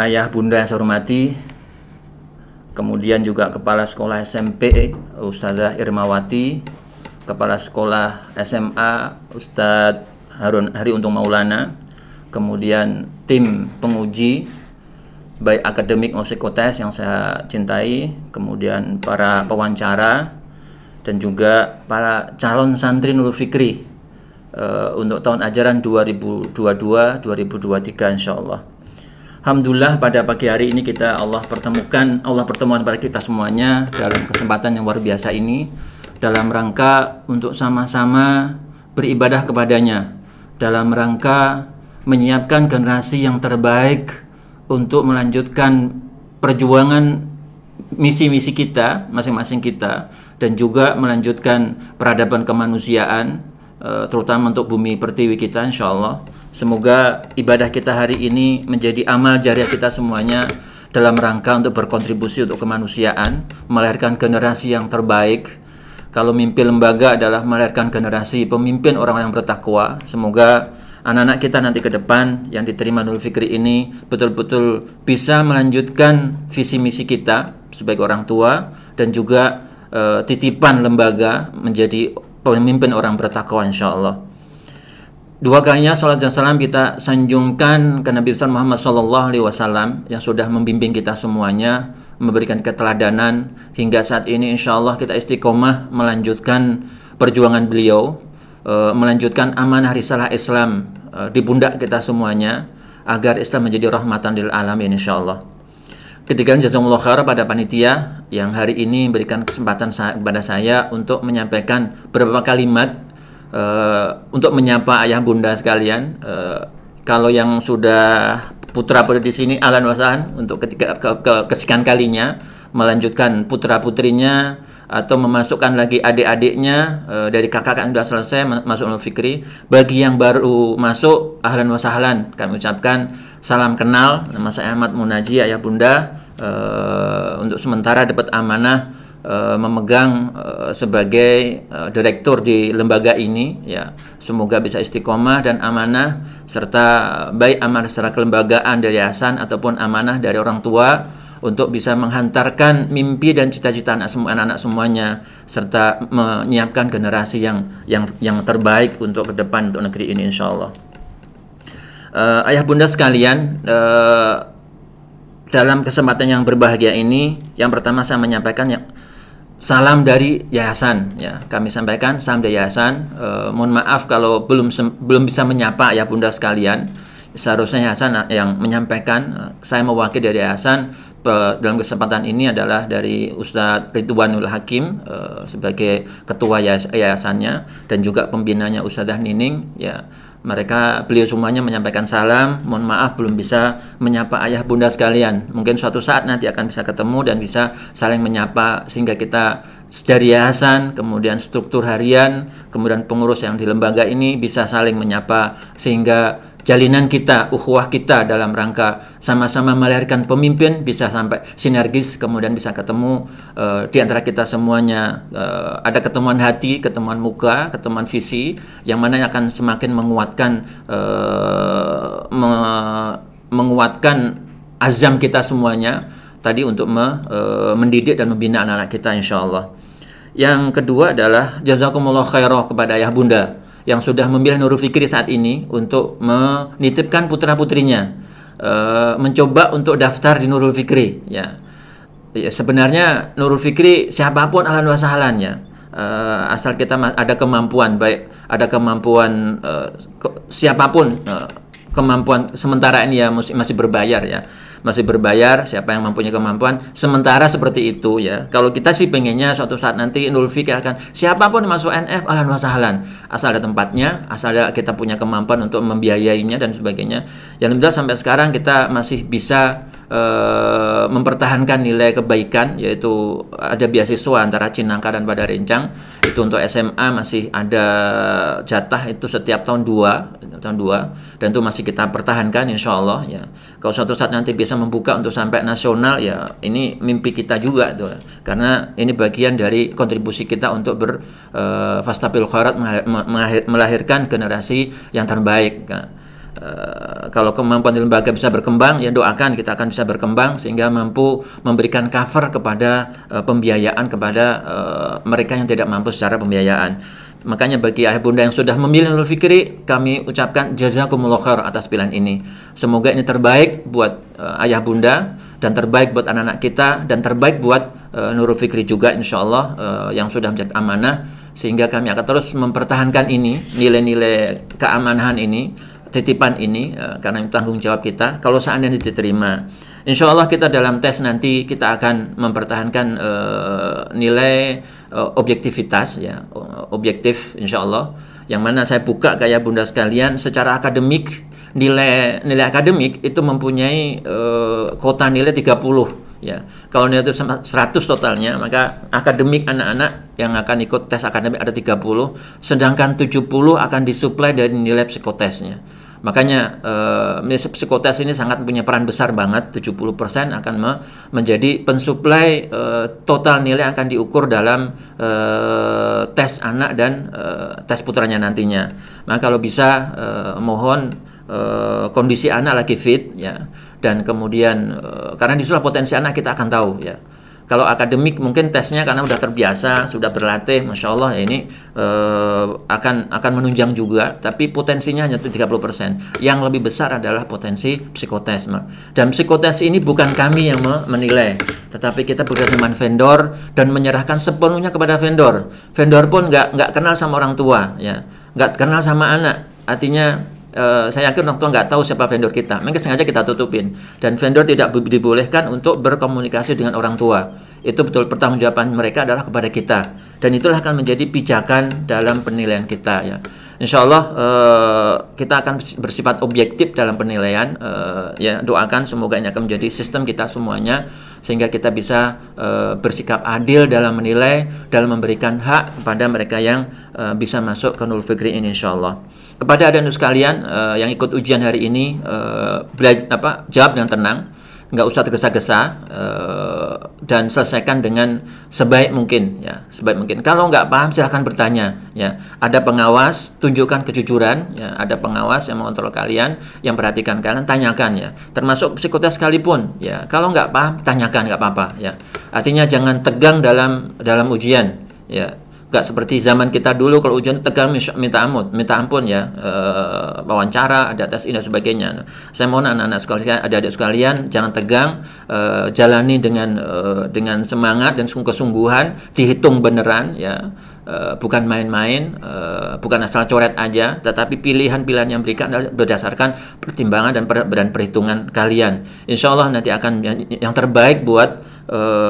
ayah bunda yang saya hormati, kemudian juga kepala sekolah SMP Ustazah Irmawati, kepala sekolah SMA Ustaz Harun Hari Untung Maulana, kemudian tim penguji baik akademik maupun psikotes yang saya cintai, kemudian para pewawancara dan juga para calon santri Nurul Fikri uh, untuk tahun ajaran 2022-2023 insya Allah. Alhamdulillah pada pagi hari ini kita Allah pertemukan Allah pertemuan pada kita semuanya dalam kesempatan yang luar biasa ini dalam rangka untuk sama-sama beribadah kepadanya dalam rangka menyiapkan generasi yang terbaik untuk melanjutkan perjuangan misi-misi kita masing-masing kita dan juga melanjutkan peradaban kemanusiaan eh, terutama untuk bumi pertiwi kita insya Allah Semoga ibadah kita hari ini menjadi amal jariah kita semuanya dalam rangka untuk berkontribusi untuk kemanusiaan, melahirkan generasi yang terbaik. Kalau mimpi lembaga adalah melahirkan generasi pemimpin orang yang bertakwa. Semoga anak-anak kita nanti ke depan yang diterima Nur Fikri ini betul-betul bisa melanjutkan visi misi kita sebagai orang tua dan juga e, titipan lembaga menjadi pemimpin orang bertakwa insya Allah. Dua kalinya salat dan salam kita sanjungkan ke Nabi besar Muhammad Sallallahu Alaihi Wasallam yang sudah membimbing kita semuanya, memberikan keteladanan hingga saat ini insya Allah kita istiqomah melanjutkan perjuangan beliau, eh, melanjutkan amanah risalah Islam eh, di pundak kita semuanya agar Islam menjadi rahmatan lil alamin insya Allah. ketika jazakumullah khair pada panitia yang hari ini memberikan kesempatan kepada saya untuk menyampaikan beberapa kalimat Eh, untuk menyapa ayah bunda sekalian. Uh, kalau yang sudah putra putri di sini, Alan Wasan untuk ketika ke, ke, kesekian kalinya melanjutkan putra putrinya atau memasukkan lagi adik-adiknya e, dari kakak kan sudah selesai masuk Nur Fikri. Bagi yang baru masuk ahlan wa sahlan kami ucapkan salam kenal nama saya Ahmad Munaji ayah bunda e, untuk sementara dapat amanah Eh, memegang eh, sebagai eh, direktur di lembaga ini ya semoga bisa istiqomah dan amanah serta baik amanah secara kelembagaan dari Hasan ataupun amanah dari orang tua untuk bisa menghantarkan mimpi dan cita-cita anak semua anak-anak semuanya serta menyiapkan generasi yang yang yang terbaik untuk ke depan untuk negeri ini insya Allah uh, ayah bunda sekalian uh, dalam kesempatan yang berbahagia ini yang pertama saya menyampaikan yang Salam dari yayasan ya. Kami sampaikan salam dari yayasan. E, mohon maaf kalau belum belum bisa menyapa ya Bunda sekalian. Seharusnya yayasan yang menyampaikan. Eh, saya mewakili dari yayasan dalam kesempatan ini adalah dari Ustadz Ridwanul Hakim e, sebagai ketua yayasannya dan juga pembinanya Ustadz Nining ya mereka beliau semuanya menyampaikan salam mohon maaf belum bisa menyapa ayah bunda sekalian mungkin suatu saat nanti akan bisa ketemu dan bisa saling menyapa sehingga kita dari yayasan kemudian struktur harian kemudian pengurus yang di lembaga ini bisa saling menyapa sehingga jalinan kita, ukhuwah kita dalam rangka sama-sama melahirkan pemimpin bisa sampai sinergis kemudian bisa ketemu uh, di antara kita semuanya uh, ada ketemuan hati, ketemuan muka, ketemuan visi yang mana akan semakin menguatkan uh, me menguatkan azam kita semuanya tadi untuk me, uh, mendidik dan membina anak-anak kita insya Allah. Yang kedua adalah jazakumullah khairah kepada ayah bunda yang sudah memilih Nurul Fikri saat ini untuk menitipkan putra putrinya e, eh, mencoba untuk daftar di Nurul Fikri ya. ya sebenarnya Nurul Fikri siapapun akan wasahalannya e, eh, asal kita ada kemampuan baik ada kemampuan e, ke, siapapun e, kemampuan sementara ini ya masih, masih berbayar ya masih berbayar siapa yang mempunyai kemampuan sementara seperti itu ya kalau kita sih pengennya suatu saat nanti Idul Fitri akan siapapun masuk NF alan wasahalan asal ada tempatnya asal ada kita punya kemampuan untuk membiayainya dan sebagainya yang jelas sampai sekarang kita masih bisa uh, mempertahankan nilai kebaikan yaitu ada beasiswa antara Cinangka dan Pada Rencang itu untuk SMA masih ada jatah itu setiap tahun dua tahun dua dan itu masih kita pertahankan insya Allah ya kalau suatu saat nanti bisa membuka untuk sampai nasional ya ini mimpi kita juga itu karena ini bagian dari kontribusi kita untuk ber uh, eh, khairat melahirkan generasi yang terbaik kan. Eh, kalau kemampuan di lembaga bisa berkembang, ya doakan kita akan bisa berkembang sehingga mampu memberikan cover kepada uh, pembiayaan kepada uh, mereka yang tidak mampu secara pembiayaan. Makanya bagi ayah bunda yang sudah memilih Nurul Fikri, kami ucapkan jazakumullah khair atas pilihan ini. Semoga ini terbaik buat uh, ayah bunda dan terbaik buat anak-anak kita dan terbaik buat uh, Nurul Fikri juga insya Allah uh, yang sudah menjadi amanah sehingga kami akan terus mempertahankan ini nilai-nilai keamanan ini titipan ini uh, karena ini tanggung jawab kita kalau seandainya diterima Insya Allah kita dalam tes nanti kita akan mempertahankan uh, nilai uh, objektivitas ya objektif Insya Allah yang mana saya buka kayak bunda sekalian secara akademik nilai nilai akademik itu mempunyai uh, kota nilai 30 ya kalau nilai itu 100 totalnya maka akademik anak-anak yang akan ikut tes akademik ada 30 sedangkan 70 akan disuplai dari nilai psikotesnya Makanya eh, psikotes ini sangat punya peran besar banget 70% akan me menjadi pensuplai eh, total nilai akan diukur dalam eh, tes anak dan eh, tes putranya nantinya. Nah kalau bisa mohon kondisi anak lagi fit ya dan kemudian eh, karena disitulah potensi anak kita akan tahu ya kalau akademik mungkin tesnya karena sudah terbiasa, sudah berlatih, masya Allah ya ini eh, akan akan menunjang juga. Tapi potensinya hanya 30%. Yang lebih besar adalah potensi psikotes. Dan psikotes ini bukan kami yang menilai, tetapi kita bekerja dengan vendor dan menyerahkan sepenuhnya kepada vendor. Vendor pun nggak nggak kenal sama orang tua, ya nggak kenal sama anak. Artinya Eh, saya yakin orang tua nggak tahu siapa vendor kita. Mungkin sengaja kita tutupin. Dan vendor tidak dibolehkan untuk berkomunikasi dengan orang tua. Itu betul pertanggungjawaban mereka adalah kepada kita. Dan itulah akan menjadi pijakan dalam penilaian kita ya. Insya Allah uh, eh, kita akan bersifat objektif dalam penilaian. Uh, ya doakan semoga ini akan menjadi sistem kita semuanya sehingga kita bisa uh, bersikap adil dalam menilai, dalam memberikan hak kepada mereka yang uh, bisa masuk ke Nul ini Insya Allah kepada adik-adik sekalian uh, yang ikut ujian hari ini uh, bela- apa jawab dengan tenang nggak usah tergesa-gesa uh, dan selesaikan dengan sebaik mungkin ya sebaik mungkin kalau nggak paham silahkan bertanya ya ada pengawas tunjukkan kejujuran ya ada pengawas yang mengontrol kalian yang perhatikan kalian tanyakan ya termasuk psikotes sekalipun ya kalau nggak paham tanyakan nggak apa-apa ya artinya jangan tegang dalam dalam ujian ya Gak seperti zaman kita dulu kalau ujian tegang minta ampun, minta ampun ya, e, wawancara, ada tes ini dan sebagainya. Saya mohon anak-anak sekalian, adik-adik sekalian jangan tegang, e, jalani dengan e, dengan semangat dan kesungguhan, dihitung beneran ya. bukan main-main, bukan asal coret aja, tetapi pilihan-pilihan yang berikan berdasarkan pertimbangan dan, perhitungan kalian. Insya Allah nanti akan yang, terbaik buat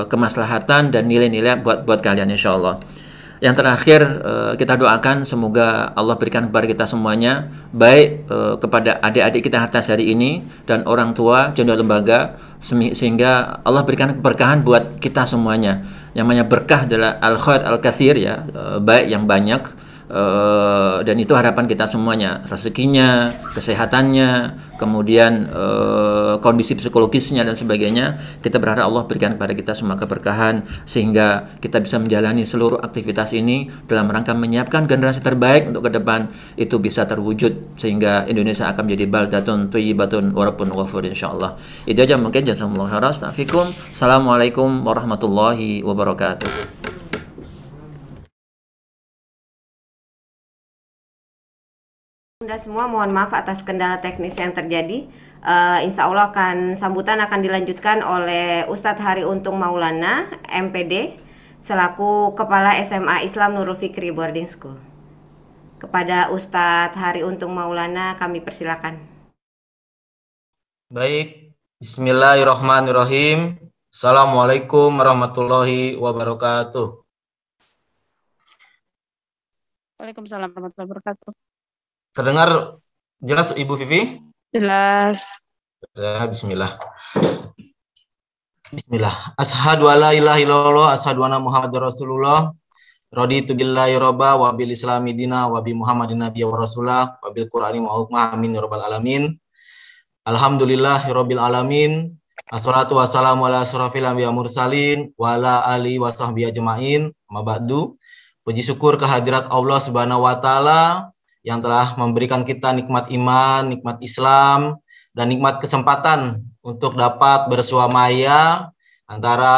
kemaslahatan dan nilai-nilai buat buat kalian, insya Allah. Yang terakhir eh, kita doakan semoga Allah berikan kepada kita semuanya baik eh, kepada adik-adik kita harta hari ini dan orang tua jendela lembaga sehingga Allah berikan keberkahan buat kita semuanya. Yang namanya berkah adalah al khair al kathir ya eh, baik yang banyak Eh, dan itu harapan kita semuanya rezekinya kesehatannya kemudian uh, kondisi psikologisnya dan sebagainya kita berharap Allah berikan kepada kita semua keberkahan sehingga kita bisa menjalani seluruh aktivitas ini dalam rangka menyiapkan generasi terbaik untuk ke depan itu bisa terwujud sehingga Indonesia akan menjadi baldatun walaupun warapun wafur insyaallah itu aja mungkin jazakumullah khairan Assalamualaikum warahmatullahi wabarakatuh Bunda semua, mohon maaf atas kendala teknis yang terjadi. Uh, insya Allah akan sambutan akan dilanjutkan oleh Ustadz Hari Untung Maulana, MPD, selaku Kepala SMA Islam Nurul Fikri Boarding School. Kepada Ustadz Hari Untung Maulana, kami persilakan. Baik, Bismillahirrahmanirrahim. Assalamualaikum warahmatullahi wabarakatuh. Waalaikumsalam warahmatullahi wabarakatuh. Terdengar jelas Ibu Vivi? Jelas. Ya, bismillah. Bismillah. Ashadu ala ilahi lolo, ashadu anna Muhammad Rasulullah. Raditu billahi robba wa islami dina wa Muhammadin nabiya wa rasulah wabil qur'ani wa amin ya rabbal alamin. Alhamdulillah rabbil alamin. Assalatu wassalamu ala surafil anbiya mursalin wa ala ali wa sahbihi jema'in, Ma Puji syukur kehadirat Allah Subhanahu wa taala yang telah memberikan kita nikmat iman, nikmat Islam, dan nikmat kesempatan untuk dapat bersuamaya antara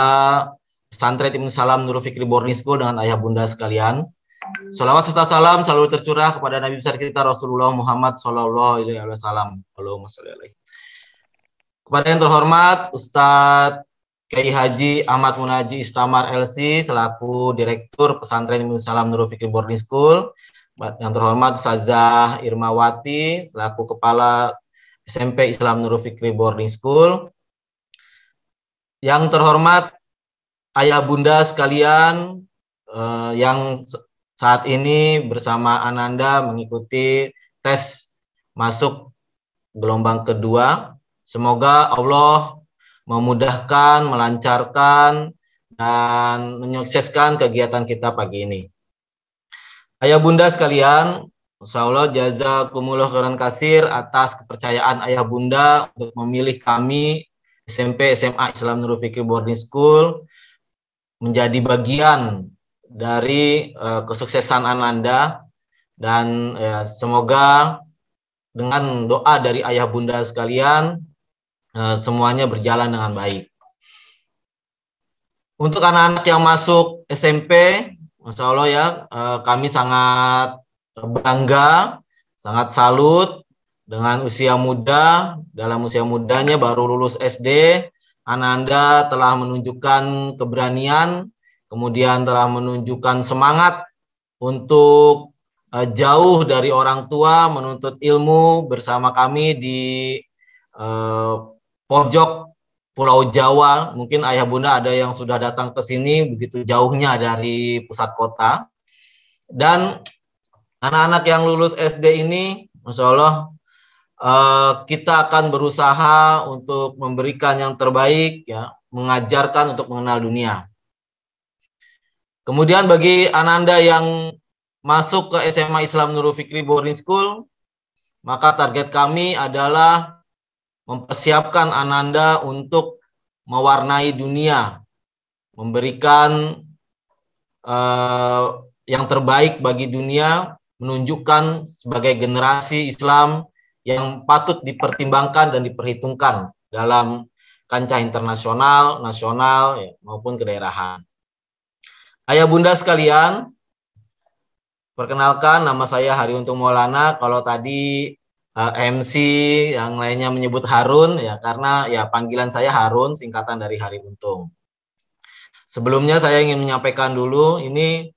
pesantren Timur Salam Nurul Fikri Boarding dengan ayah bunda sekalian. Salawat serta salam selalu tercurah kepada Nabi besar kita Rasulullah Muhammad Sallallahu Alaihi Wasallam. Kepada yang terhormat Ustadz Kiai Haji Ahmad Munaji Istamar LC selaku Direktur Pesantren Ibnu Salam Nurul Fikri Boarding School yang terhormat Sazah Irmawati selaku Kepala SMP Islam Nurul Fikri Boarding School. Yang terhormat ayah bunda sekalian eh, yang saat ini bersama Ananda mengikuti tes masuk gelombang kedua. Semoga Allah memudahkan, melancarkan, dan menyukseskan kegiatan kita pagi ini. Ayah bunda sekalian, Insya Allah jazakumullah khairan kasir atas kepercayaan ayah bunda untuk memilih kami SMP SMA Islam Nurul Fikri Boarding School menjadi bagian dari uh, kesuksesan Ananda dan ya, semoga dengan doa dari ayah bunda sekalian uh, semuanya berjalan dengan baik. Untuk anak-anak yang masuk SMP Masya Allah ya, eh, kami sangat bangga, sangat salut dengan usia muda. Dalam usia mudanya baru lulus SD, Ananda telah menunjukkan keberanian, kemudian telah menunjukkan semangat untuk eh, jauh dari orang tua menuntut ilmu bersama kami di eh, pojok Pulau Jawa, mungkin ayah bunda ada yang sudah datang ke sini begitu jauhnya dari pusat kota. Dan anak-anak yang lulus SD ini, Masya Allah, eh, kita akan berusaha untuk memberikan yang terbaik, ya, mengajarkan untuk mengenal dunia. Kemudian bagi ananda yang masuk ke SMA Islam Nurul Fikri Boarding School, maka target kami adalah mempersiapkan Ananda untuk mewarnai dunia, memberikan uh, yang terbaik bagi dunia, menunjukkan sebagai generasi Islam yang patut dipertimbangkan dan diperhitungkan dalam kancah internasional, nasional, ya, maupun kedaerahan. Ayah bunda sekalian, perkenalkan nama saya Hari Untung Maulana. Kalau tadi uh, eh, MC yang lainnya menyebut Harun ya karena ya panggilan saya Harun singkatan dari Hari Untung. Sebelumnya saya ingin menyampaikan dulu ini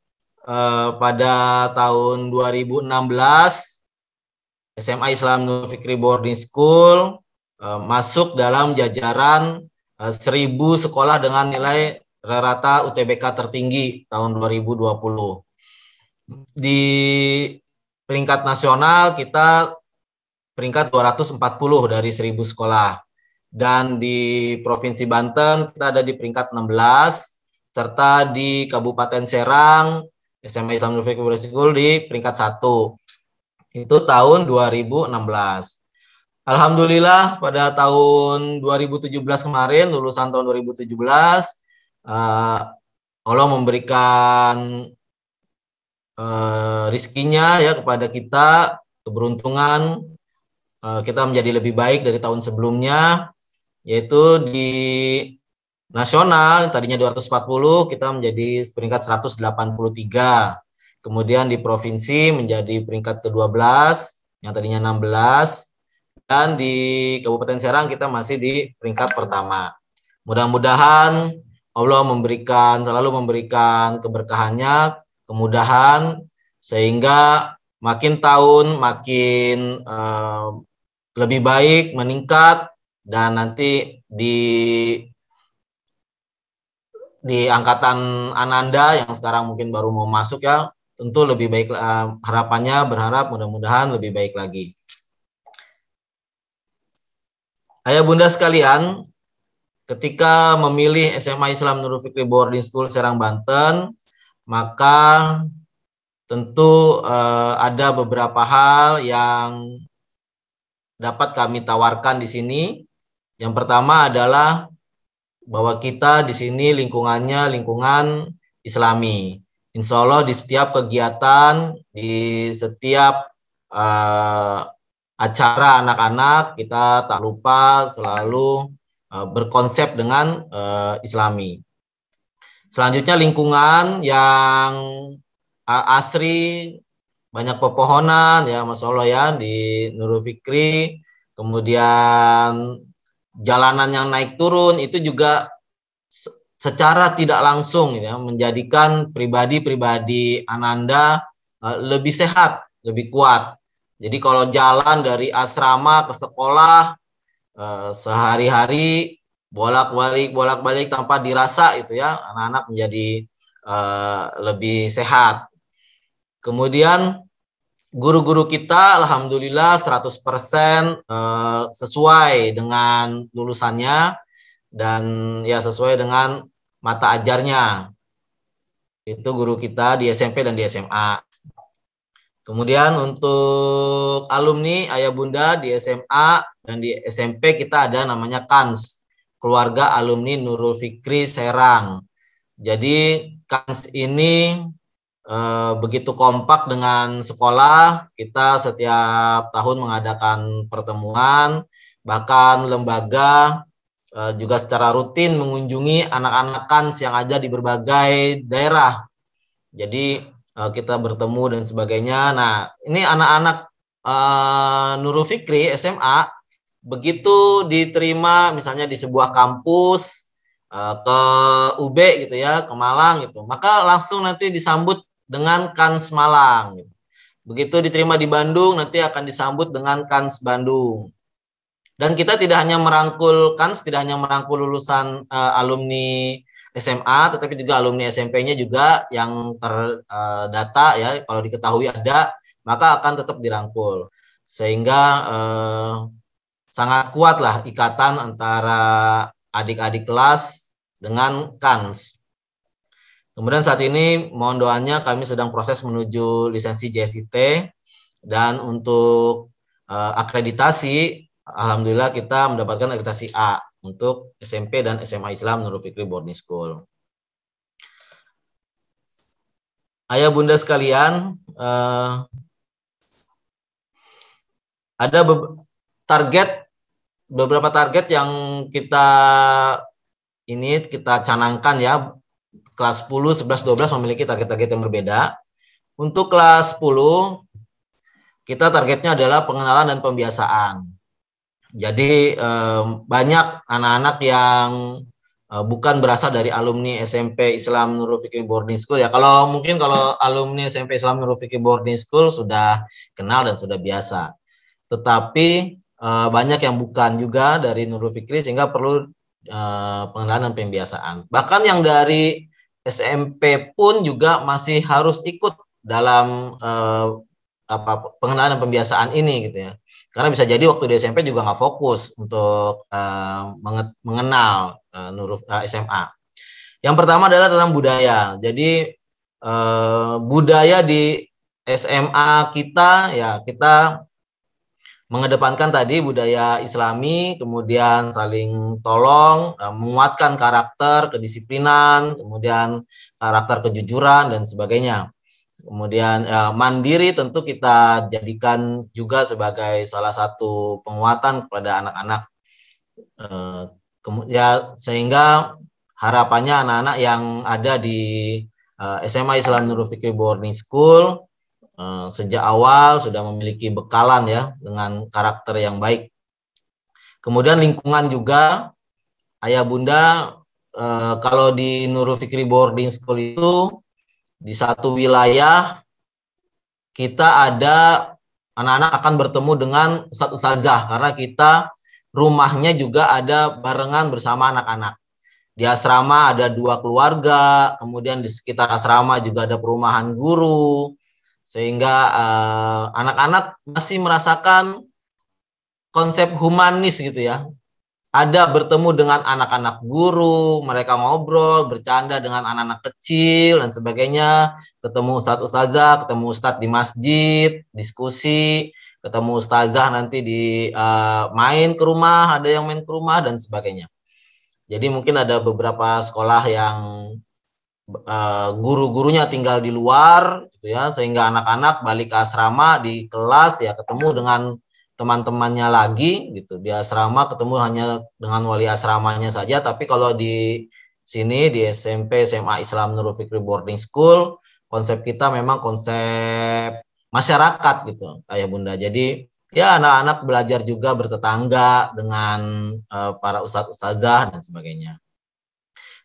uh, pada tahun 2016 SMA Islam Nur Fikri Boarding School uh, masuk dalam jajaran uh, 1000 sekolah dengan nilai rata UTBK tertinggi tahun 2020. Di peringkat nasional kita peringkat 240 dari 1000 sekolah. Dan di Provinsi Banten kita ada di peringkat 16 serta di Kabupaten Serang SMA Islam Nurfiq School di peringkat 1. Itu tahun 2016. Alhamdulillah pada tahun 2017 kemarin lulusan tahun 2017 uh, eh, Allah memberikan uh, rizkinya ya kepada kita keberuntungan Eh, kita menjadi lebih baik dari tahun sebelumnya yaitu di nasional tadinya 240 kita menjadi peringkat 183 kemudian di provinsi menjadi peringkat ke-12 yang tadinya 16 dan di Kabupaten Serang kita masih di peringkat pertama mudah-mudahan Allah memberikan selalu memberikan keberkahannya kemudahan sehingga makin tahun makin uh, lebih baik, meningkat, dan nanti di di angkatan Ananda yang sekarang mungkin baru mau masuk ya, tentu lebih baik uh, harapannya berharap mudah-mudahan lebih baik lagi. Ayah bunda sekalian, ketika memilih SMA Islam Nurul Fikri Boarding School Serang Banten, maka tentu uh, ada beberapa hal yang dapat kami tawarkan di sini. Yang pertama adalah bahwa kita di sini lingkungannya lingkungan Islami. Insya Allah di setiap kegiatan, di setiap uh, acara anak-anak kita tak lupa selalu uh, berkonsep dengan uh, Islami. Selanjutnya lingkungan yang uh, asri banyak pepohonan ya Mas Allah ya di Nurul Fikri kemudian jalanan yang naik turun itu juga secara tidak langsung ya menjadikan pribadi-pribadi Ananda uh, lebih sehat, lebih kuat. Jadi kalau jalan dari asrama ke sekolah e, sehari-hari bolak-balik bolak-balik tanpa dirasa itu ya anak-anak menjadi e, lebih sehat. Kemudian guru-guru kita alhamdulillah 100% eh, sesuai dengan lulusannya dan ya sesuai dengan mata ajarnya. Itu guru kita di SMP dan di SMA. Kemudian untuk alumni ayah bunda di SMA dan di SMP kita ada namanya KANS, keluarga alumni Nurul Fikri Serang. Jadi KANS ini Eh, begitu kompak dengan sekolah kita setiap tahun mengadakan pertemuan bahkan lembaga eh, juga secara rutin mengunjungi anak-anak kans yang ada di berbagai daerah jadi eh, kita bertemu dan sebagainya nah ini anak-anak eh, Nurul Fikri SMA begitu diterima misalnya di sebuah kampus ke UB gitu ya, ke Malang gitu. Maka langsung nanti disambut dengan Kans Malang. Begitu diterima di Bandung, nanti akan disambut dengan Kans Bandung. Dan kita tidak hanya merangkul Kans, tidak hanya merangkul lulusan uh, alumni SMA, tetapi juga alumni SMP-nya juga yang terdata eh, uh, ya, kalau diketahui ada, maka akan tetap dirangkul. Sehingga uh, sangat kuatlah ikatan antara adik-adik kelas dengan Kans. Kemudian saat ini mohon doanya kami sedang proses menuju lisensi JSIT dan untuk uh, akreditasi alhamdulillah kita mendapatkan akreditasi A untuk SMP dan SMA Islam Nurul Fikri Boarding School. Ayah bunda sekalian, uh, ada be target beberapa target yang kita ini kita canangkan ya Kelas 10, 11, 12 memiliki target-target yang berbeda. Untuk kelas 10, kita targetnya adalah pengenalan dan pembiasaan. Jadi banyak anak-anak yang eh, bukan berasal dari alumni SMP Islam Nurul Fikri Boarding School ya. Kalau mungkin kalau alumni SMP Islam Nurul Fikri Boarding School sudah kenal dan sudah biasa. Tetapi eh, banyak yang bukan juga dari Nurul Fikri sehingga perlu eh, pengenalan dan pembiasaan. Bahkan yang dari SMP pun juga masih harus ikut dalam eh, apa pengenalan dan pembiasaan ini gitu ya karena bisa jadi waktu di SMP juga nggak fokus untuk eh, mengenal eh, nuruf eh, SMA yang pertama adalah tentang budaya jadi eh, budaya di SMA kita ya kita mengedepankan tadi budaya Islami, kemudian saling tolong, eh, menguatkan karakter kedisiplinan, kemudian karakter kejujuran dan sebagainya. Kemudian eh, mandiri tentu kita jadikan juga sebagai salah satu penguatan kepada anak-anak. Eh, ya sehingga harapannya anak-anak yang ada di SMA Islam Nurul Fikri Boarding School Eh, sejak awal sudah memiliki bekalan ya dengan karakter yang baik. Kemudian lingkungan juga ayah bunda eh, kalau di Nurul Fikri boarding school itu di satu wilayah kita ada anak-anak akan bertemu dengan satu sazah karena kita rumahnya juga ada barengan bersama anak-anak. Di asrama ada dua keluarga, kemudian di sekitar asrama juga ada perumahan guru, sehingga eh, anak-anak uh, masih merasakan konsep humanis gitu ya. Ada bertemu dengan anak-anak guru, mereka ngobrol, bercanda dengan anak-anak kecil dan sebagainya, ketemu ustadz ustazah, ketemu ustadz di masjid, diskusi, ketemu ustazah nanti di uh, main ke rumah, ada yang main ke rumah dan sebagainya. Jadi mungkin ada beberapa sekolah yang uh, guru-gurunya tinggal di luar gitu ya sehingga anak-anak balik ke asrama di kelas ya ketemu dengan teman-temannya lagi gitu di asrama ketemu hanya dengan wali asramanya saja tapi kalau di sini di SMP SMA Islam Nurul Fikri Boarding School konsep kita memang konsep masyarakat gitu ayah bunda jadi ya anak-anak belajar juga bertetangga dengan uh, para ustadz ustazah dan sebagainya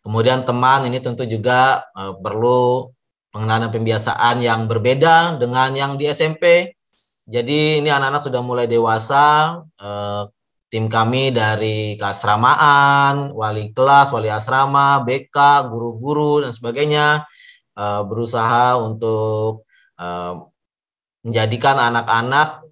Kemudian teman ini tentu juga uh, perlu pengenalan pembiasaan yang berbeda dengan yang di SMP. Jadi ini anak-anak sudah mulai dewasa. Uh, tim kami dari keasramaan, wali kelas, wali asrama, BK, guru-guru dan sebagainya uh, berusaha untuk uh, menjadikan anak-anak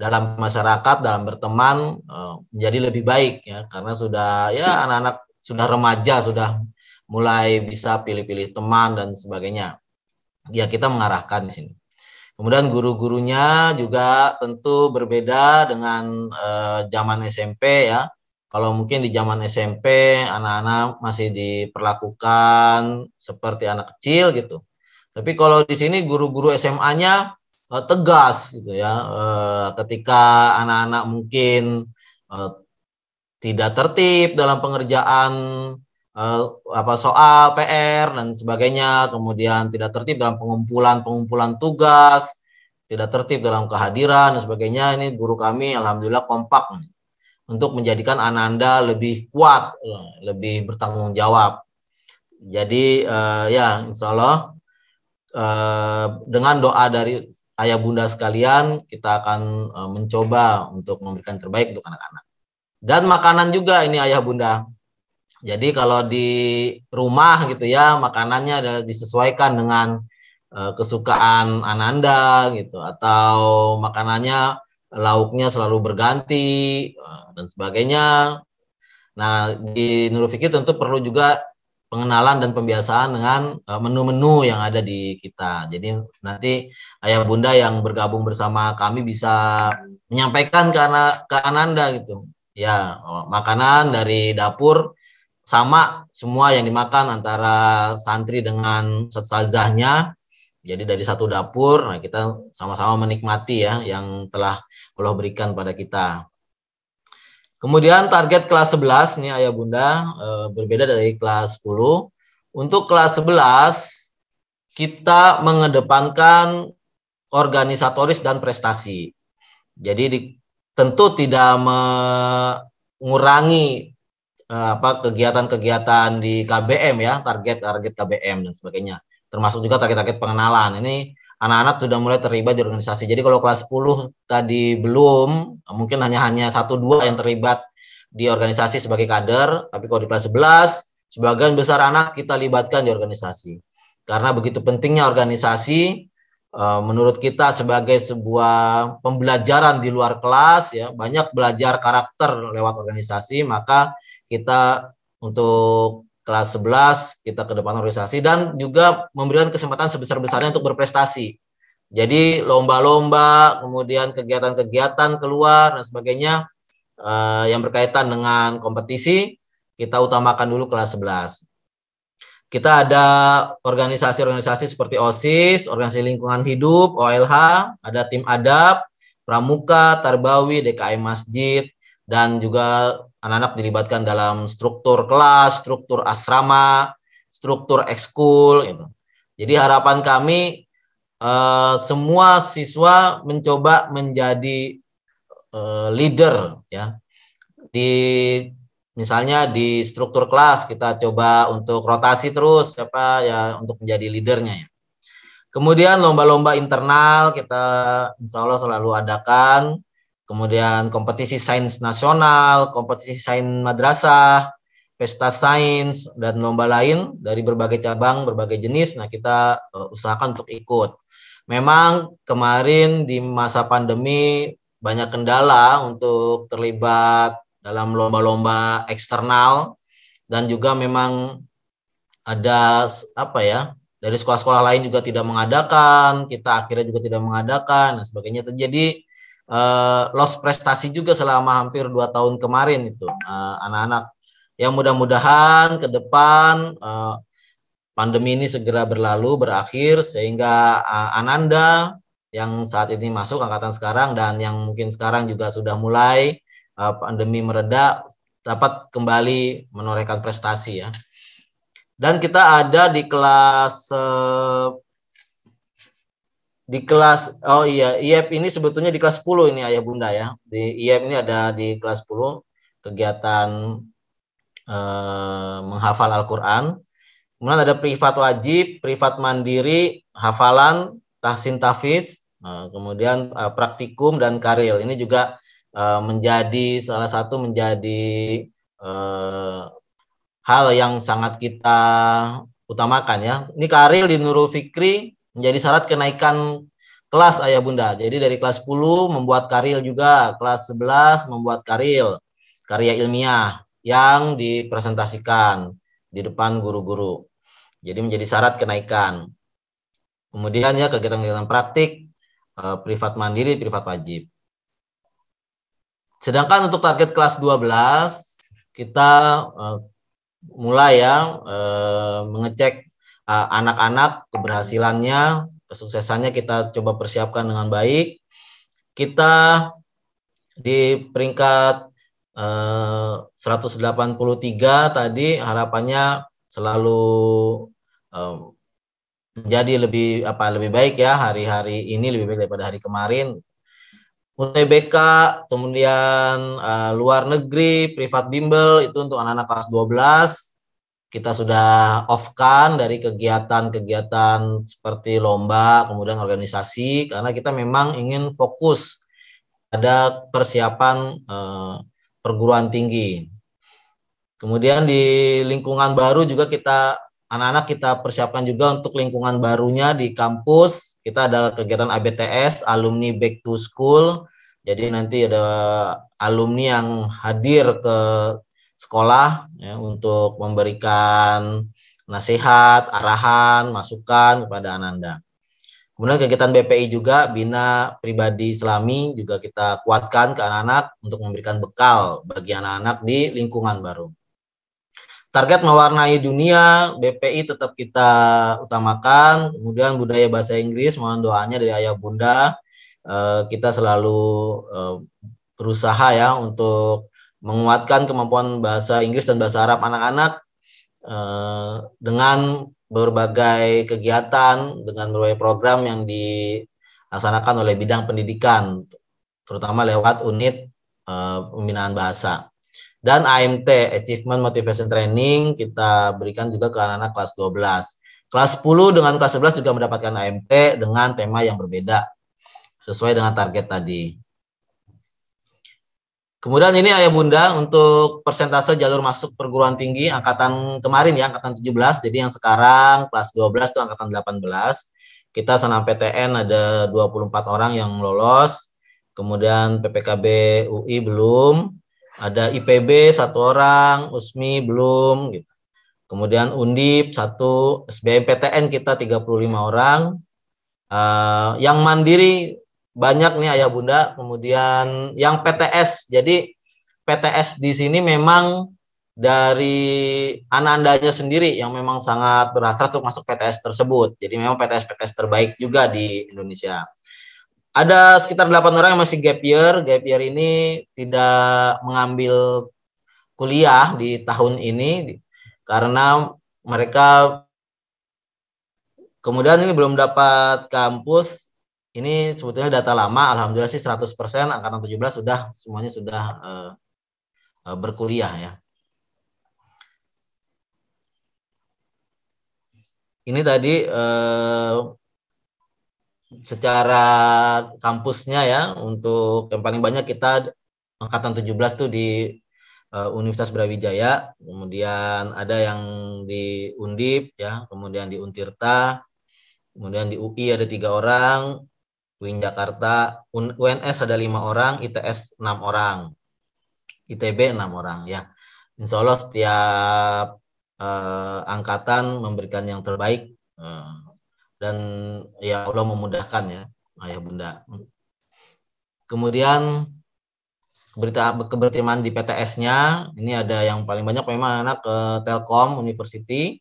dalam masyarakat dalam berteman menjadi lebih baik ya karena sudah ya anak-anak sudah remaja, sudah mulai bisa pilih-pilih teman dan sebagainya. Ya kita mengarahkan di sini. Kemudian guru-gurunya juga tentu berbeda dengan eh, zaman SMP ya. Kalau mungkin di zaman SMP anak-anak masih diperlakukan seperti anak kecil gitu. Tapi kalau di sini guru-guru SMA-nya eh, tegas gitu ya. Eh, ketika anak-anak mungkin eh, tidak tertib dalam pengerjaan uh, apa soal PR dan sebagainya, kemudian tidak tertib dalam pengumpulan pengumpulan tugas, tidak tertib dalam kehadiran dan sebagainya. Ini guru kami alhamdulillah kompak untuk menjadikan ananda lebih kuat, lebih bertanggung jawab. Jadi uh, ya insya Allah uh, dengan doa dari ayah bunda sekalian kita akan mencoba untuk memberikan terbaik untuk anak-anak. Dan makanan juga ini ayah bunda. Jadi kalau di rumah gitu ya makanannya adalah disesuaikan dengan eh, kesukaan ananda gitu atau makanannya lauknya selalu berganti eh, dan sebagainya. Nah di Nurul tentu perlu juga pengenalan dan pembiasaan dengan eh, menu-menu yang ada di kita. Jadi nanti ayah bunda yang bergabung bersama kami bisa menyampaikan ke, anak, ke Ananda gitu ya oh, makanan dari dapur sama semua yang dimakan antara santri dengan sazahnya jadi dari satu dapur nah kita sama-sama menikmati ya yang telah Allah berikan pada kita kemudian target kelas 11 nih ayah bunda e, berbeda dari kelas 10 untuk kelas 11 kita mengedepankan organisatoris dan prestasi jadi di tentu tidak mengurangi eh, apa kegiatan-kegiatan di KBM ya, target-target KBM dan sebagainya. Termasuk juga target-target pengenalan. Ini anak-anak sudah mulai terlibat di organisasi. Jadi kalau kelas 10 tadi belum, mungkin hanya hanya satu dua yang terlibat di organisasi sebagai kader, tapi kalau di kelas 11 sebagian besar anak kita libatkan di organisasi. Karena begitu pentingnya organisasi Eh, menurut kita sebagai sebuah pembelajaran di luar kelas ya banyak belajar karakter lewat organisasi maka kita untuk kelas 11 kita ke depan organisasi dan juga memberikan kesempatan sebesar-besarnya untuk berprestasi. Jadi lomba-lomba, kemudian kegiatan-kegiatan keluar dan sebagainya eh, yang berkaitan dengan kompetisi kita utamakan dulu kelas 11 kita ada organisasi-organisasi seperti OSIS, Organisasi Lingkungan Hidup, OLH, ada tim Adab, Pramuka, Tarbawi, DKI Masjid, dan juga anak-anak dilibatkan dalam struktur kelas, struktur asrama, struktur ekskul. Gitu. Jadi harapan kami eh, semua siswa mencoba menjadi eh, leader ya di misalnya di struktur kelas kita coba untuk rotasi terus siapa ya untuk menjadi leadernya ya. Kemudian lomba-lomba internal kita insya Allah selalu adakan. Kemudian kompetisi sains nasional, kompetisi sains madrasah, pesta sains dan lomba lain dari berbagai cabang, berbagai jenis. Nah kita eh, usahakan untuk ikut. Memang kemarin di masa pandemi banyak kendala untuk terlibat dalam lomba-lomba eksternal dan juga memang ada apa ya dari sekolah-sekolah lain juga tidak mengadakan kita akhirnya juga tidak mengadakan dan sebagainya terjadi uh, eh, loss prestasi juga selama hampir dua tahun kemarin itu anak eh, anak-anak yang mudah-mudahan ke depan uh, pandemi ini segera berlalu berakhir sehingga uh, Ananda yang saat ini masuk angkatan sekarang dan yang mungkin sekarang juga sudah mulai Uh, pandemi mereda dapat kembali menorehkan prestasi ya. Dan kita ada di kelas uh, di kelas oh iya IEP ini sebetulnya di kelas 10 ini ayah bunda ya. Di IEP ini ada di kelas 10 kegiatan eh, menghafal Al-Qur'an. Kemudian ada privat wajib, privat mandiri, hafalan, tahsin tafis, nah, kemudian praktikum dan karil. Ini juga Eh, menjadi salah satu menjadi uh, hal yang sangat kita utamakan ya. Ini Karil di Nurul Fikri menjadi syarat kenaikan kelas Ayah Bunda. Jadi dari kelas 10 membuat Karil juga, kelas 11 membuat Karil, karya ilmiah yang dipresentasikan di depan guru-guru. Jadi menjadi syarat kenaikan. Kemudian ya kegiatan-kegiatan praktik, eh, privat mandiri, privat wajib. Sedangkan untuk target kelas 12 kita eh, mulai ya eh, mengecek eh, anak-anak keberhasilannya, kesuksesannya kita coba persiapkan dengan baik. Kita di peringkat uh, 183 tadi harapannya selalu menjadi lebih apa lebih baik ya hari-hari ini lebih baik daripada hari kemarin BK, kemudian uh, luar negeri, privat bimbel itu untuk anak-anak kelas 12 kita sudah off kan dari kegiatan-kegiatan seperti lomba, kemudian organisasi karena kita memang ingin fokus pada persiapan uh, perguruan tinggi. Kemudian di lingkungan baru juga kita anak-anak kita persiapkan juga untuk lingkungan barunya di kampus. Kita ada kegiatan ABTS, alumni back to school. Jadi nanti ada alumni yang hadir ke sekolah ya, untuk memberikan nasihat, arahan, masukan kepada anak Anda. Kemudian kegiatan BPI juga bina pribadi Islami juga kita kuatkan ke anak-anak untuk memberikan bekal bagi anak-anak di lingkungan baru. Target mewarnai dunia BPI tetap kita utamakan, kemudian budaya bahasa Inggris mohon doanya dari ayah bunda Eh, kita selalu eh, berusaha ya untuk menguatkan kemampuan bahasa Inggris dan bahasa Arab anak-anak eh, dengan berbagai kegiatan, dengan berbagai program yang dilaksanakan oleh bidang pendidikan, terutama lewat unit pembinaan bahasa. Dan AMT, Achievement Motivation Training, kita berikan juga ke anak-anak kelas 12. Kelas 10 dengan kelas 11 juga mendapatkan AMT dengan tema yang berbeda sesuai dengan target tadi. Kemudian ini ayah bunda untuk persentase jalur masuk perguruan tinggi angkatan kemarin ya angkatan 17 jadi yang sekarang kelas 12 itu angkatan 18 kita senam PTN ada 24 orang yang lolos kemudian PPKB UI belum ada IPB satu orang USMI belum gitu kemudian Undip satu SBMPTN kita 35 orang uh, yang mandiri banyak nih ayah bunda kemudian yang PTS jadi PTS di sini memang dari anak andanya sendiri yang memang sangat berhasrat untuk masuk PTS tersebut jadi memang PTS PTS terbaik juga di Indonesia ada sekitar delapan orang yang masih gap year gap year ini tidak mengambil kuliah di tahun ini karena mereka kemudian ini belum dapat kampus ini sebetulnya data lama alhamdulillah sih 100% angkatan 17 sudah semuanya sudah uh, uh, berkuliah ya. Ini tadi uh, secara kampusnya ya untuk yang paling banyak kita angkatan 17 tuh di uh, Universitas Brawijaya, kemudian ada yang di Undip ya, kemudian di Untirta, kemudian di UI ada tiga orang, UIN Jakarta, UNS ada lima orang, ITS enam orang, ITB enam orang ya. Insya Allah setiap eh, angkatan memberikan yang terbaik eh, dan ya Allah memudahkan ya ayah bunda. Kemudian berita keberterimaan di PTS-nya ini ada yang paling banyak memang anak ke Telkom University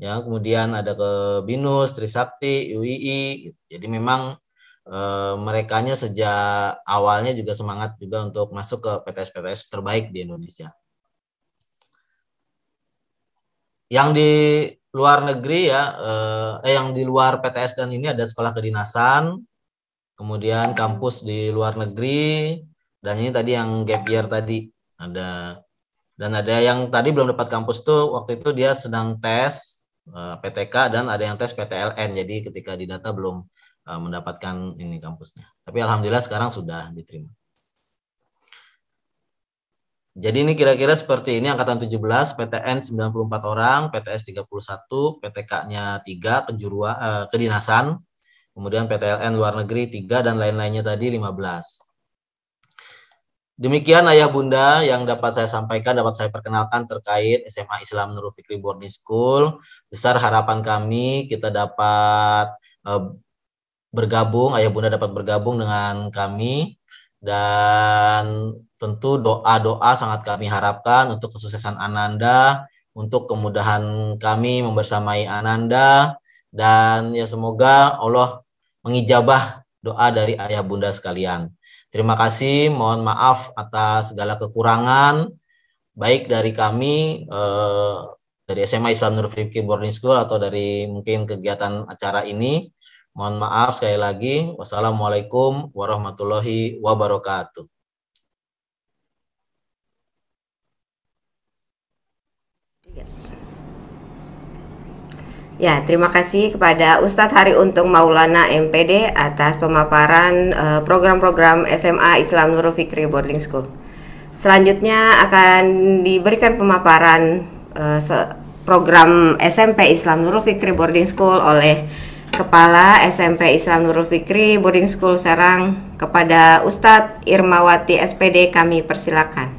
ya kemudian ada ke Binus Trisakti UII jadi memang Eh, mereka nya sejak awalnya juga semangat juga untuk masuk ke PTS-PTS terbaik di Indonesia. Yang di luar negeri ya, eh, eh yang di luar PTS dan ini ada sekolah kedinasan, kemudian kampus di luar negeri, dan ini tadi yang gap year tadi ada dan ada yang tadi belum dapat kampus tuh waktu itu dia sedang tes eh, PTK dan ada yang tes PTLN jadi ketika di data belum Eh, mendapatkan ini kampusnya. Tapi alhamdulillah sekarang sudah diterima. Jadi ini kira-kira seperti ini angkatan 17, PTN 94 orang, PTS 31, PTK-nya 3, kejuruan eh, kedinasan, kemudian PTLN luar negeri 3 dan lain-lainnya tadi 15. Demikian ayah bunda yang dapat saya sampaikan, dapat saya perkenalkan terkait SMA Islam Nurul Fikri Boarding School. Besar harapan kami kita dapat eh, bergabung, ayah bunda dapat bergabung dengan kami dan tentu doa-doa sangat kami harapkan untuk kesuksesan Ananda, untuk kemudahan kami membersamai Ananda dan ya semoga Allah mengijabah doa dari ayah bunda sekalian. Terima kasih, mohon maaf atas segala kekurangan baik dari kami eh, dari SMA Islam Nur Fikih Boarding School atau dari mungkin kegiatan acara ini Mohon maaf sekali lagi. Wassalamualaikum warahmatullahi wabarakatuh. Ya, terima kasih kepada Ustadz Hari Untung Maulana MPD atas pemaparan eh, program-program eh, SMA Islam Nurul Fikri Boarding School. Selanjutnya akan diberikan pemaparan eh, program SMP Islam Nurul Fikri Boarding School oleh Kepala SMP Islam Nurul Fikri Boarding School Serang kepada Ustadz Irmawati SPD kami persilakan.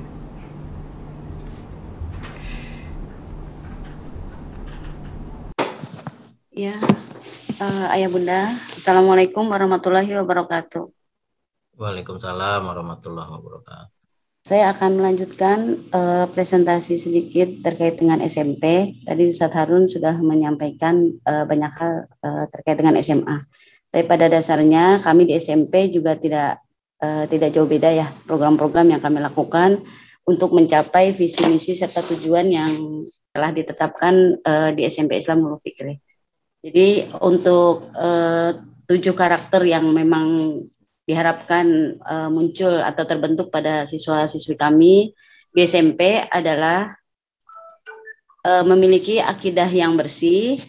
Ya, uh, Ayah Bunda, Assalamualaikum warahmatullahi wabarakatuh. Waalaikumsalam warahmatullahi wabarakatuh. Saya akan melanjutkan uh, presentasi sedikit terkait dengan SMP. Tadi Ustadz Harun sudah menyampaikan uh, banyak hal uh, terkait dengan SMA. Tapi pada dasarnya kami di SMP juga tidak uh, tidak jauh beda ya program-program yang kami lakukan untuk mencapai visi misi serta tujuan yang telah ditetapkan uh, di SMP Islam Nurul Fikri. Jadi untuk uh, tujuh karakter yang memang diharapkan uh, muncul atau terbentuk pada siswa-siswi kami di SMP adalah uh, memiliki akidah yang bersih,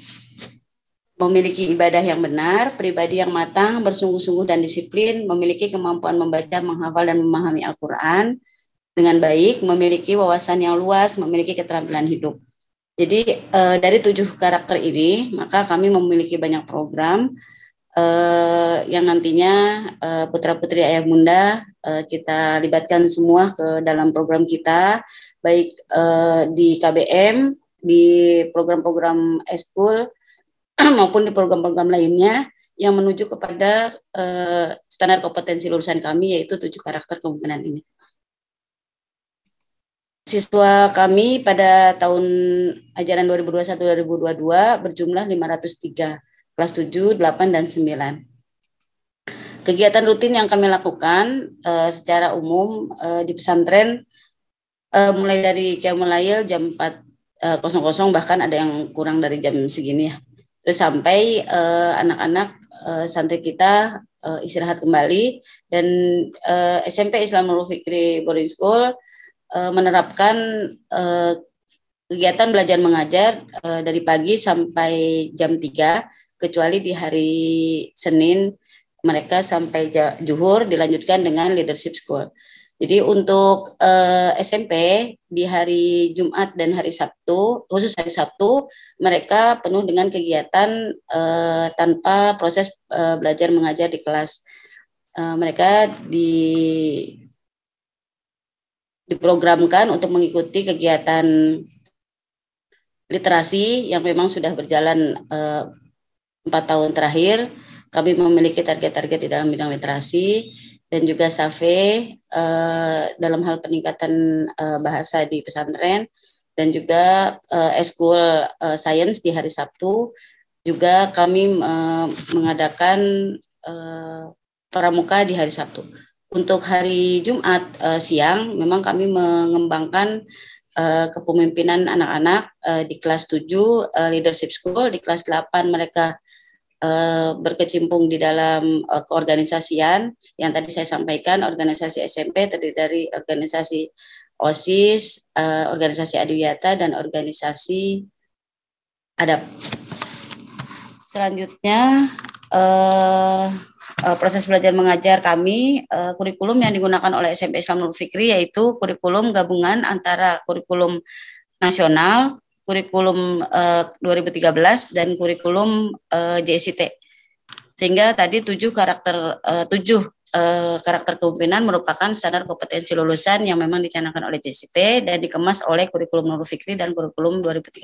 memiliki ibadah yang benar, pribadi yang matang, bersungguh-sungguh dan disiplin, memiliki kemampuan membaca, menghafal dan memahami Al-Qur'an dengan baik, memiliki wawasan yang luas, memiliki keterampilan hidup. Jadi e, dari tujuh karakter ini, maka kami memiliki banyak program Eh, yang nantinya uh, eh, putra putri ayah bunda uh, kita libatkan semua ke dalam program kita baik uh, di KBM di program-program eskul maupun di program-program lainnya yang menuju kepada uh, standar kompetensi lulusan kami yaitu tujuh karakter kemungkinan ini. Siswa kami pada tahun ajaran 2021-2022 berjumlah 503 kelas 7, 8, dan 9. Kegiatan rutin yang kami lakukan uh, secara umum uh, di pesantren uh, mulai dari Kiamulail jam 4.00 uh, bahkan ada yang kurang dari jam segini ya. Terus sampai anak-anak uh, uh, santri kita uh, istirahat kembali dan uh, SMP Islamul Fikri Boarding School uh, menerapkan uh, kegiatan belajar mengajar uh, dari pagi sampai jam 3 kecuali di hari Senin mereka sampai juhur dilanjutkan dengan leadership school. Jadi untuk eh, SMP di hari Jumat dan hari Sabtu, khusus hari Sabtu, mereka penuh dengan kegiatan eh, tanpa proses eh, belajar mengajar di kelas. Eh, mereka di diprogramkan untuk mengikuti kegiatan literasi yang memang sudah berjalan eh, empat tahun terakhir kami memiliki target-target di dalam bidang literasi dan juga SAFE uh, eh, dalam hal peningkatan uh, bahasa di pesantren dan juga uh, school uh, science di hari Sabtu juga kami uh, mengadakan uh, pramuka di hari Sabtu. Untuk hari Jumat uh, siang memang kami mengembangkan uh, kepemimpinan anak-anak uh, di kelas 7 uh, leadership school, di kelas 8 mereka Eh, berkecimpung di dalam uh, keorganisasian yang tadi saya sampaikan organisasi SMP terdiri dari organisasi OSIS, uh, eh, organisasi Adiwiyata dan organisasi ADAP. Selanjutnya uh, uh, proses belajar mengajar kami uh, kurikulum yang digunakan oleh SMP Islam Nur Fikri yaitu kurikulum gabungan antara kurikulum nasional kurikulum uh, eh, 2013 dan kurikulum uh, eh, JSIT. Sehingga tadi tujuh karakter uh, tujuh uh, karakter kepemimpinan merupakan standar kompetensi lulusan yang memang dicanangkan oleh JSIT dan dikemas oleh kurikulum Nurul Fikri dan kurikulum 2013.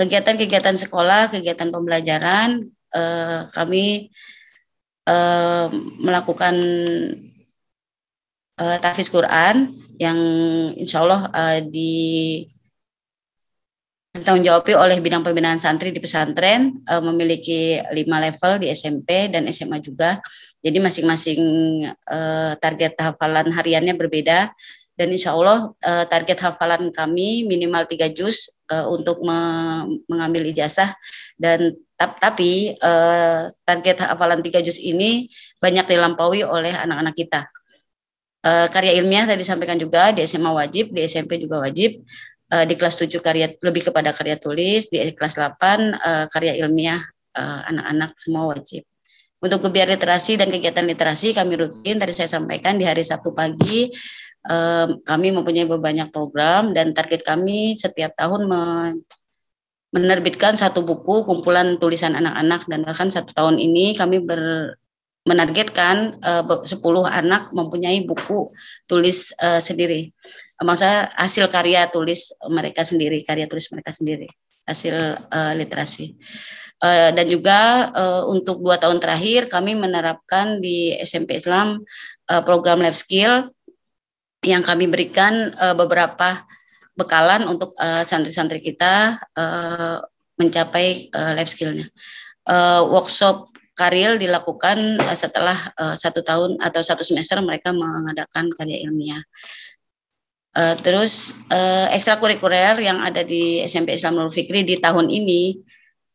Kegiatan-kegiatan sekolah, kegiatan pembelajaran uh, kami uh, melakukan uh, tahfiz Quran yang insya Allah uh, di Tanggung jawabnya oleh bidang pembinaan santri di pesantren uh, memiliki lima level di SMP dan SMA juga. Jadi masing-masing uh, target hafalan hariannya berbeda dan insya Allah uh, target hafalan kami minimal tiga juz uh, untuk me mengambil ijazah dan tapi uh, target hafalan tiga juz ini banyak dilampaui oleh anak-anak kita. karya ilmiah tadi disampaikan juga di SMA wajib, di SMP juga wajib. Eh, di kelas 7 karya lebih kepada karya tulis, di kelas 8 uh, eh, karya ilmiah eh, anak-anak uh, semua wajib. Untuk kebiar literasi dan kegiatan literasi kami rutin tadi saya sampaikan di hari Sabtu pagi uh, kami mempunyai banyak program dan target kami setiap tahun menerbitkan satu buku kumpulan tulisan anak-anak dan bahkan satu tahun ini kami ber, menargetkan uh, 10 anak mempunyai buku tulis uh, sendiri maksudnya hasil karya tulis mereka sendiri, karya tulis mereka sendiri, hasil uh, literasi. Uh, dan juga uh, untuk dua tahun terakhir kami menerapkan di SMP Islam uh, program life skill yang kami berikan uh, beberapa bekalan untuk santri santri-santri kita uh, mencapai uh, life skillnya. Uh, workshop karil dilakukan setelah uh, satu tahun atau satu semester mereka mengadakan karya ilmiah. Eh, terus uh, ekstrakurikuler yang ada di SMP Islam Nur Fikri di tahun ini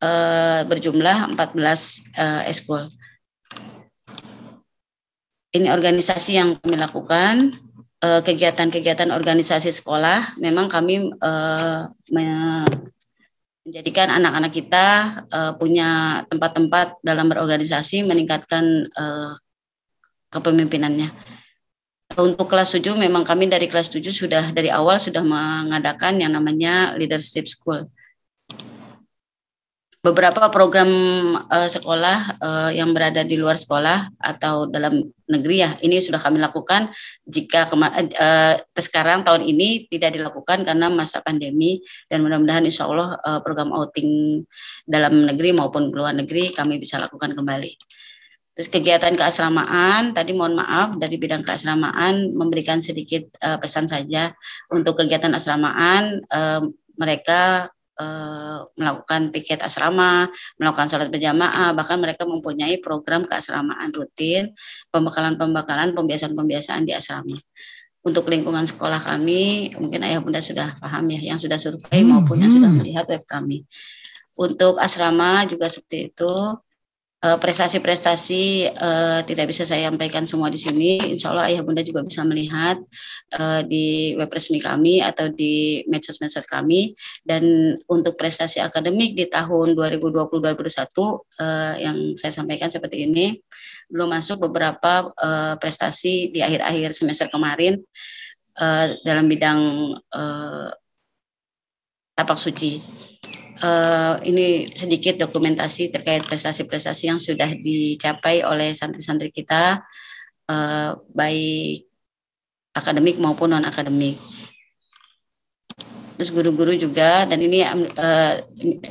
uh, berjumlah 14 uh, eskul. Ini organisasi yang kami lakukan, kegiatan kegiatan-kegiatan organisasi sekolah. Memang kami uh, menjadikan anak-anak kita uh, punya tempat-tempat dalam berorganisasi, meningkatkan uh, kepemimpinannya. Untuk kelas 7 memang kami dari kelas 7 sudah dari awal sudah mengadakan yang namanya leadership school. Beberapa program uh, sekolah uh, yang berada di luar sekolah atau dalam negeri ya, ini sudah kami lakukan jika uh, sekarang tahun ini tidak dilakukan karena masa pandemi dan mudah-mudahan insya Allah uh, program outing dalam negeri maupun luar negeri kami bisa lakukan kembali. Terus kegiatan keasramaan, tadi mohon maaf dari bidang keasramaan memberikan sedikit uh, pesan saja untuk kegiatan asramaan uh, mereka eh, melakukan piket asrama, melakukan sholat berjamaah, bahkan mereka mempunyai program keasramaan rutin, pembekalan-pembekalan, pembiasaan-pembiasaan di asrama. Untuk lingkungan sekolah kami, mungkin ayah bunda sudah paham ya, yang sudah survei hmm, maupun yang sudah hmm. melihat web kami. Untuk asrama juga seperti itu, Eh, prestasi-prestasi uh, uh, tidak bisa saya sampaikan semua di sini. Insya Allah ayah bunda juga bisa melihat uh, di web resmi kami atau di medsos-medsos kami. Dan untuk prestasi akademik di tahun 2020-2021 uh, yang saya sampaikan seperti ini, belum masuk beberapa uh, prestasi di akhir-akhir semester kemarin uh, dalam bidang uh, tapak suci uh, ini sedikit dokumentasi terkait prestasi-prestasi yang sudah dicapai oleh santri-santri kita uh, baik akademik maupun non akademik. Terus guru-guru juga dan ini uh,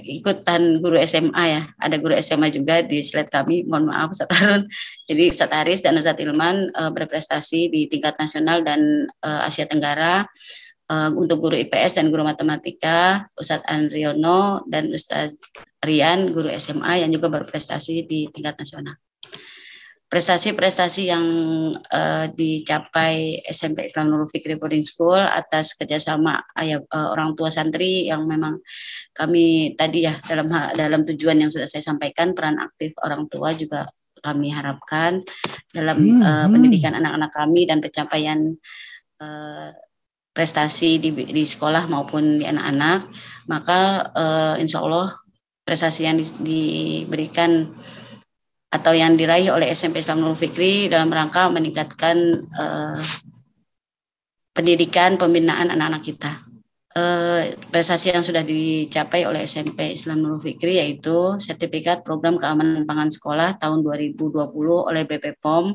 ikutan guru SMA ya. Ada guru SMA juga di slide kami. Mohon maaf Satarun. Jadi Sataris dan Ustaz Ilman uh, berprestasi di tingkat nasional dan uh, Asia Tenggara untuk guru IPS dan guru matematika Ustadz Andriono dan Ustadz Rian guru SMA yang juga berprestasi di tingkat nasional. Prestasi-prestasi yang uh, dicapai SMP Islam Nurul Fikri Boarding School atas kerjasama ayah, eh, uh, orang tua santri yang memang kami tadi ya dalam dalam tujuan yang sudah saya sampaikan peran aktif orang tua juga kami harapkan dalam hmm, uh, pendidikan anak-anak hmm. kami dan pencapaian prestasi di, di sekolah maupun di anak-anak, maka uh, insya Allah prestasi yang di, diberikan atau yang diraih oleh SMP Islam Nur Fikri dalam rangka meningkatkan uh, pendidikan pembinaan anak-anak kita. Uh, prestasi yang sudah dicapai oleh SMP Islam Nur Fikri yaitu sertifikat program keamanan pangan sekolah tahun 2020 oleh BPOM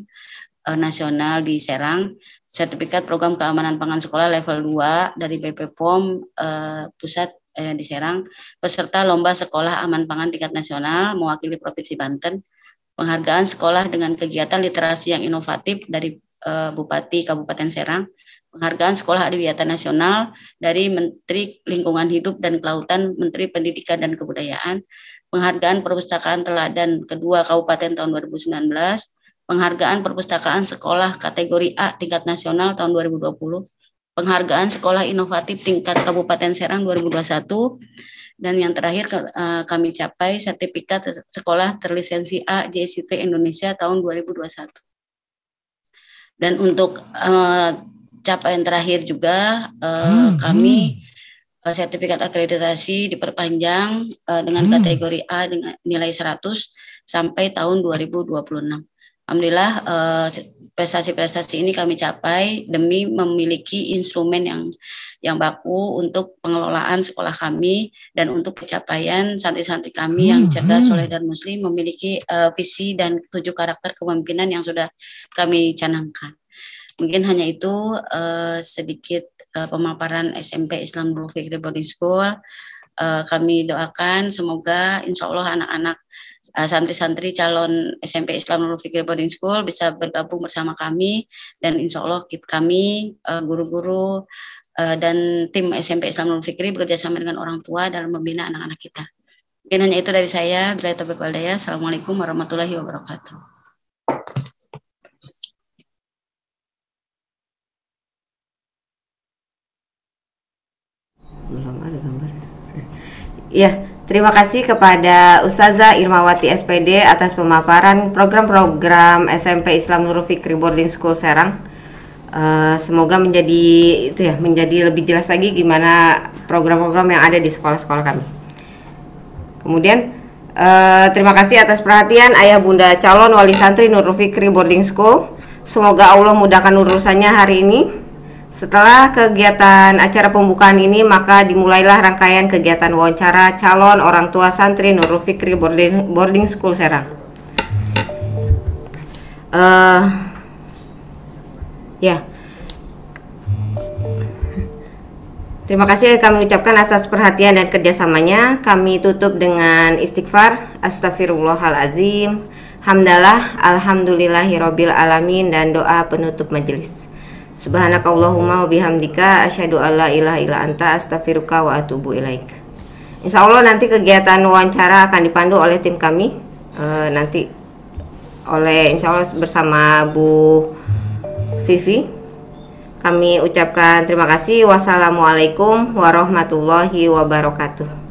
uh, nasional di Serang sertifikat program keamanan pangan sekolah level 2 dari BPOM eh, pusat eh, di Serang, peserta lomba sekolah aman pangan tingkat nasional mewakili Provinsi Banten, penghargaan sekolah dengan kegiatan literasi yang inovatif dari eh, Bupati Kabupaten Serang, penghargaan sekolah adiwiyata nasional dari Menteri Lingkungan Hidup dan Kelautan, Menteri Pendidikan dan Kebudayaan, penghargaan perpustakaan teladan kedua kabupaten tahun 2019, penghargaan perpustakaan sekolah kategori A tingkat nasional tahun 2020, penghargaan sekolah inovatif tingkat Kabupaten Serang 2021, dan yang terakhir eh, kami capai sertifikat sekolah terlisensi A JCT Indonesia tahun 2021. Dan untuk eh, capaian terakhir juga eh, hmm, hmm. kami sertifikat akreditasi diperpanjang dengan hmm. kategori A dengan nilai 100 sampai tahun 2026 alhamdulillah eh, prestasi-prestasi ini kami capai demi memiliki instrumen yang yang baku untuk pengelolaan sekolah kami dan untuk pencapaian santri-santri kami yang hmm, cerdas, hmm. soleh dan muslim memiliki eh, visi dan tujuh karakter kepemimpinan yang sudah kami canangkan. Mungkin hanya itu uh, sedikit uh, pemaparan SMP Islam Dulu Fikri Boarding School. Uh, kami doakan semoga insya Allah anak-anak Eh, santri-santri calon SMP Islam Nurul Fikri Boarding School bisa bergabung bersama kami dan insya Allah kami eh, guru-guru eh, dan tim SMP Islam Nurul Fikri bekerjasama dengan orang tua dalam membina anak-anak kita. Mungkin hanya itu dari saya. Bila Taufik waldaya. Assalamualaikum warahmatullahi wabarakatuh. Belum ada gambarnya. Iya. Terima kasih kepada Ustazah Irmawati SPD atas pemaparan program-program SMP Islam Nurul Fikri Boarding School Serang. Uh, semoga menjadi itu ya menjadi lebih jelas lagi gimana program-program yang ada di sekolah-sekolah kami. Kemudian uh, terima kasih atas perhatian Ayah Bunda calon wali santri Nurul Fikri Boarding School. Semoga Allah mudahkan urusannya hari ini. Setelah kegiatan acara pembukaan ini, maka dimulailah rangkaian kegiatan wawancara calon orang tua santri Nurul Fikri Boarding, boarding School Serang. Uh, ya. Yeah. Terima kasih kami ucapkan atas perhatian dan kerjasamanya. Kami tutup dengan istighfar, astagfirullahalazim, hamdalah, Alhamdulillahirobbilalamin alamin dan doa penutup majelis. Subhanakallahumma wa bihamdika asyhadu alla ilaha illa anta astaghfiruka wa atubu ilaik. Insya Allah nanti kegiatan wawancara akan dipandu oleh tim kami e, nanti oleh insya Allah bersama Bu Vivi. Kami ucapkan terima kasih. Wassalamualaikum warahmatullahi wabarakatuh.